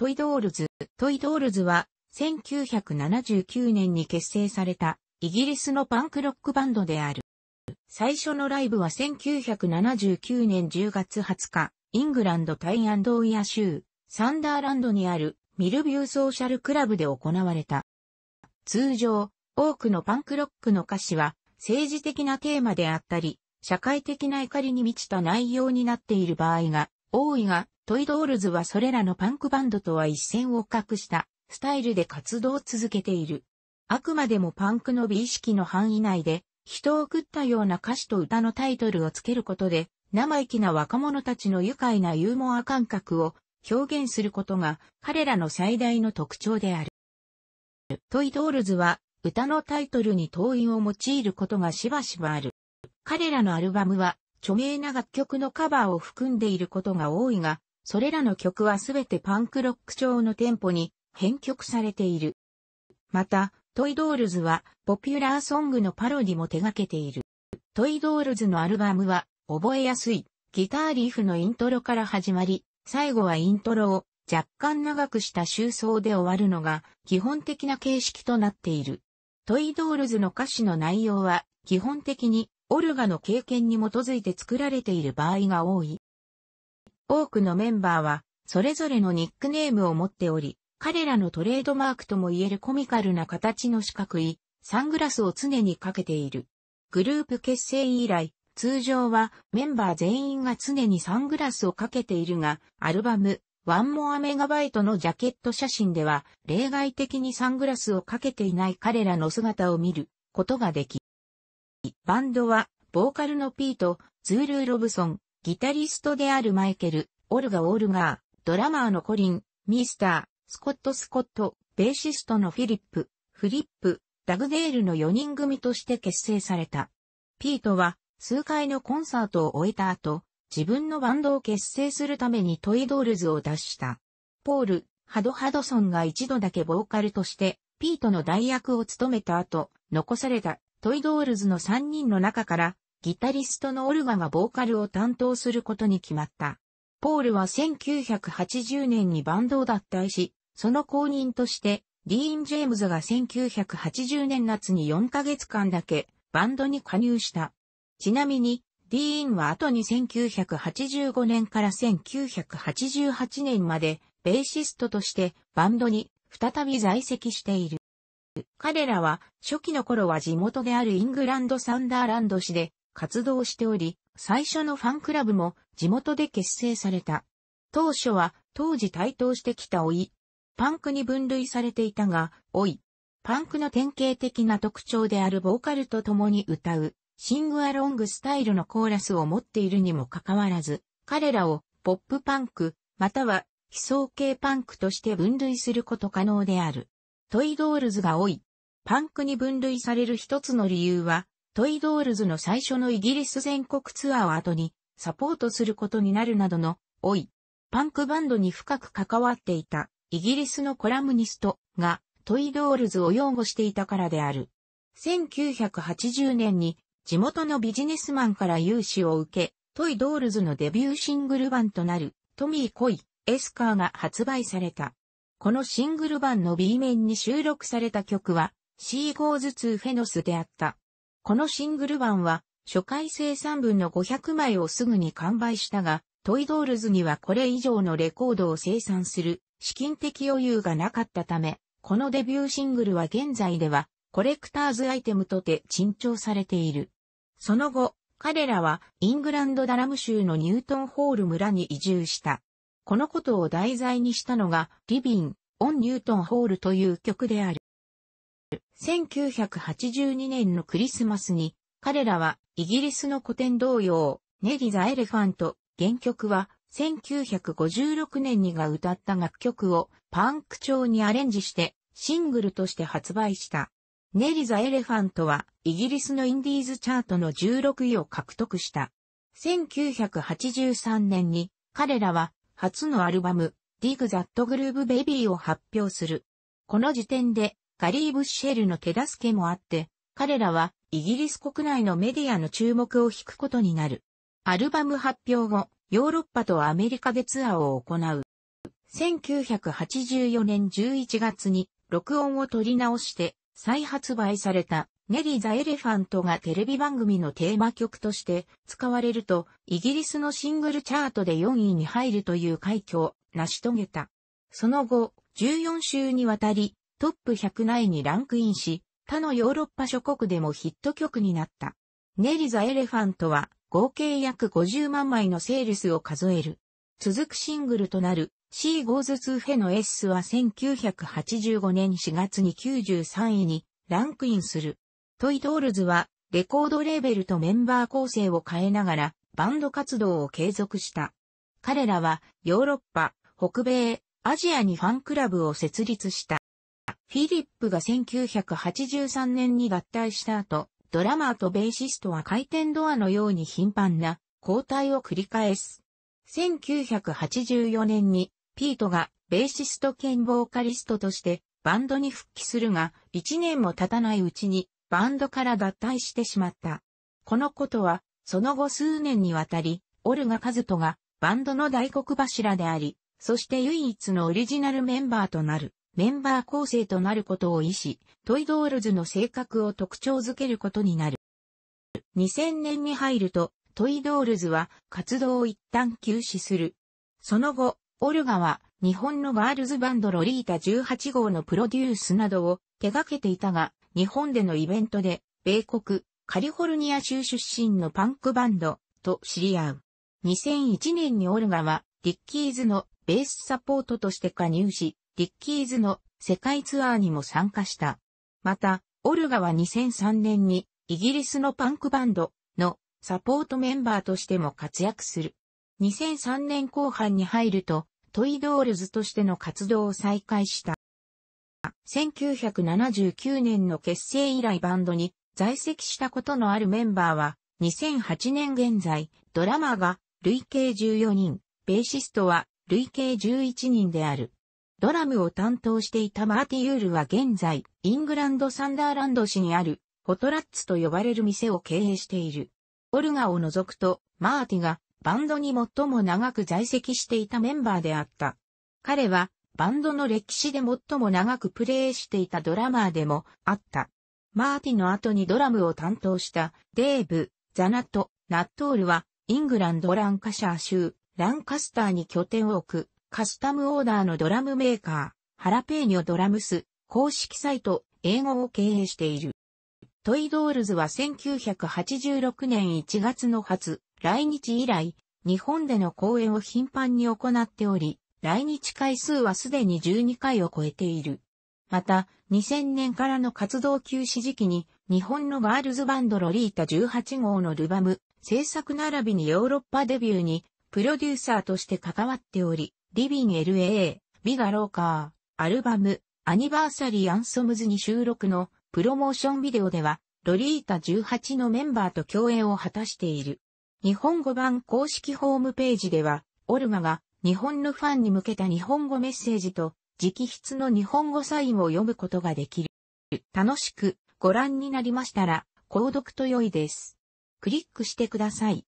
トイドールズ。トイドールズは、1979年に結成された、イギリスのパンクロックバンドである。最初のライブは1979年10月20日、イングランドタイアンドウィア州、サンダーランドにあるミルビューソーシャルクラブで行われた。通常、多くのパンクロックの歌詞は政治的なテーマであったり、社会的な怒りに満ちた内容になっている場合が多いが、トイドールズはそれらのパンクバンドとは一線を画したスタイルで活動を続けている。あくまでもパンクの美意識の範囲内で、人を食ったような歌詞と歌のタイトルをつけることで、生意気な若者たちの愉快なユーモア感覚を表現することが彼らの最大の特徴である。トイドールズは歌のタイトルに党員を用いることがしばしばある。彼らのアルバムは著名な楽曲のカバーを含んでいることが多いが、それらの曲はすべてパンクロック調のテンポに編曲されている。また、トイドールズはポピュラーソングのパロディも手掛けている。トイドールズのアルバムは覚えやすいギターリーフのイントロから始まり、最後はイントロを若干長くした収奏で終わるのが基本的な形式となっている。トイドールズの歌詞の内容は基本的にオルガの経験に基づいて作られている場合が多い。多くのメンバーは、それぞれのニックネームを持っており、彼らのトレードマークとも言えるコミカルな形の四角い、サングラスを常にかけている。グループ結成以来、通常はメンバー全員が常にサングラスをかけているが、アルバム、ワンモアメガバイトのジャケット写真では、例外的にサングラスをかけていない彼らの姿を見ることができバンドは、ボーカルのピート、ズールー・ロブソン、ギタリストであるマイケル、オルガ・オールガー、ドラマーのコリン、ミスター、スコット・スコット、ベーシストのフィリップ、フリップ、ダグデールの4人組として結成された。ピートは、数回のコンサートを終えた後、自分のバンドを結成するためにトイドールズを脱した。ポール、ハド・ハドソンが一度だけボーカルとして、ピートの代役を務めた後、残されたトイドールズの3人の中から、ギタリストのオルガがボーカルを担当することに決まった。ポールは1980年にバンドを脱退し、その後任として、ディーン・ジェームズが1980年夏に4ヶ月間だけバンドに加入した。ちなみに、ディーンは後に1985年から1988年までベーシストとしてバンドに再び在籍している。彼らは初期の頃は地元であるイングランドサンダーランド市で活動しており、最初のファンクラブも地元で結成された。当初は当時台頭してきた老い。パンクに分類されていたが、老い。パンクの典型的な特徴であるボーカルと共に歌う、シングアロングスタイルのコーラスを持っているにもかかわらず、彼らをポップパンク、または、悲壮系パンクとして分類すること可能である。トイドールズが多い。パンクに分類される一つの理由は、トイドールズの最初のイギリス全国ツアーを後にサポートすることになるなどの多い。パンクバンドに深く関わっていたイギリスのコラムニストがトイドールズを擁護していたからである。1980年に地元のビジネスマンから融資を受け、トイドールズのデビューシングル版となるトミー・コイ・エスカーが発売された。このシングル版の B 面に収録された曲は、シーゴ Goes to p h であった。このシングル版は、初回生産分の500枚をすぐに完売したが、トイドールズにはこれ以上のレコードを生産する資金的余裕がなかったため、このデビューシングルは現在ではコレクターズアイテムとて珍重されている。その後、彼らはイングランドダラム州のニュートンホール村に移住した。このことを題材にしたのが、リビン、オン・ニュートン・ホールという曲である。1982年のクリスマスに、彼らはイギリスの古典童謡、ネリ・ザ・エレファント、原曲は1956年にが歌った楽曲をパンク調にアレンジしてシングルとして発売した。ネリ・ザ・エレファントはイギリスのインディーズチャートの16位を獲得した。1983年に彼らは初のアルバム、Dig That Groove Baby を発表する。この時点で、ガリー・ブッシェルの手助けもあって、彼らはイギリス国内のメディアの注目を引くことになる。アルバム発表後、ヨーロッパとアメリカでツアーを行う。1984年11月に録音を取り直して再発売されたネリー・ザ・エレファントがテレビ番組のテーマ曲として使われると、イギリスのシングルチャートで4位に入るという快挙を成し遂げた。その後、14週にわたり、トップ100内にランクインし、他のヨーロッパ諸国でもヒット曲になった。ネリー・ザ・エレファントは、合計約50万枚のセールスを数える。続くシングルとなるシー・ゴーズ・ツフェ o エ e の S は1985年4月に93位にランクインする。トイ・ドールズは、レコードレーベルとメンバー構成を変えながら、バンド活動を継続した。彼らは、ヨーロッパ、北米、アジアにファンクラブを設立した。フィリップが1983年に合体した後、ドラマーとベーシストは回転ドアのように頻繁な交代を繰り返す。1984年にピートがベーシスト兼ボーカリストとしてバンドに復帰するが、1年も経たないうちにバンドから脱退してしまった。このことは、その後数年にわたり、オルガ・カズトがバンドの大黒柱であり、そして唯一のオリジナルメンバーとなる、メンバー構成となることを意し、トイドールズの性格を特徴づけることになる。2000年に入ると、トイドールズは活動を一旦休止する。その後、オルガは日本のガールズバンドロリータ18号のプロデュースなどを手掛けていたが、日本でのイベントで、米国、カリフォルニア州出身のパンクバンド、と知り合う。2001年にオルガは、ディッキーズのベースサポートとして加入し、ディッキーズの世界ツアーにも参加した。また、オルガは2003年にイギリスのパンクバンドのサポートメンバーとしても活躍する。2003年後半に入るとトイドールズとしての活動を再開した。1979年の結成以来バンドに在籍したことのあるメンバーは、2008年現在、ドラマが累計14人、ベーシストは累計11人である。ドラムを担当していたマーティユールは現在、イングランドサンダーランド市にある、ホトラッツと呼ばれる店を経営している。オルガを除くと、マーティがバンドに最も長く在籍していたメンバーであった。彼は、バンドの歴史で最も長くプレーしていたドラマーでもあった。マーティの後にドラムを担当したデーブ、ザナト、ナットールはイングランドランカシャー州ランカスターに拠点を置くカスタムオーダーのドラムメーカーハラペーニョドラムス公式サイト英語を経営している。トイドールズは1986年1月の初来日以来日本での公演を頻繁に行っており来日回数はすでに12回を超えている。また、2000年からの活動休止時期に、日本のガールズバンドロリータ18号のルバム、制作並びにヨーロッパデビューに、プロデューサーとして関わっており、リビン LAA、ビガローカー、アルバム、アニバーサリーアンソムズに収録のプロモーションビデオでは、ロリータ18のメンバーと共演を果たしている。日本語版公式ホームページでは、オルガが日本のファンに向けた日本語メッセージと直筆の日本語サインを読むことができる。楽しくご覧になりましたら、購読と良いです。クリックしてください。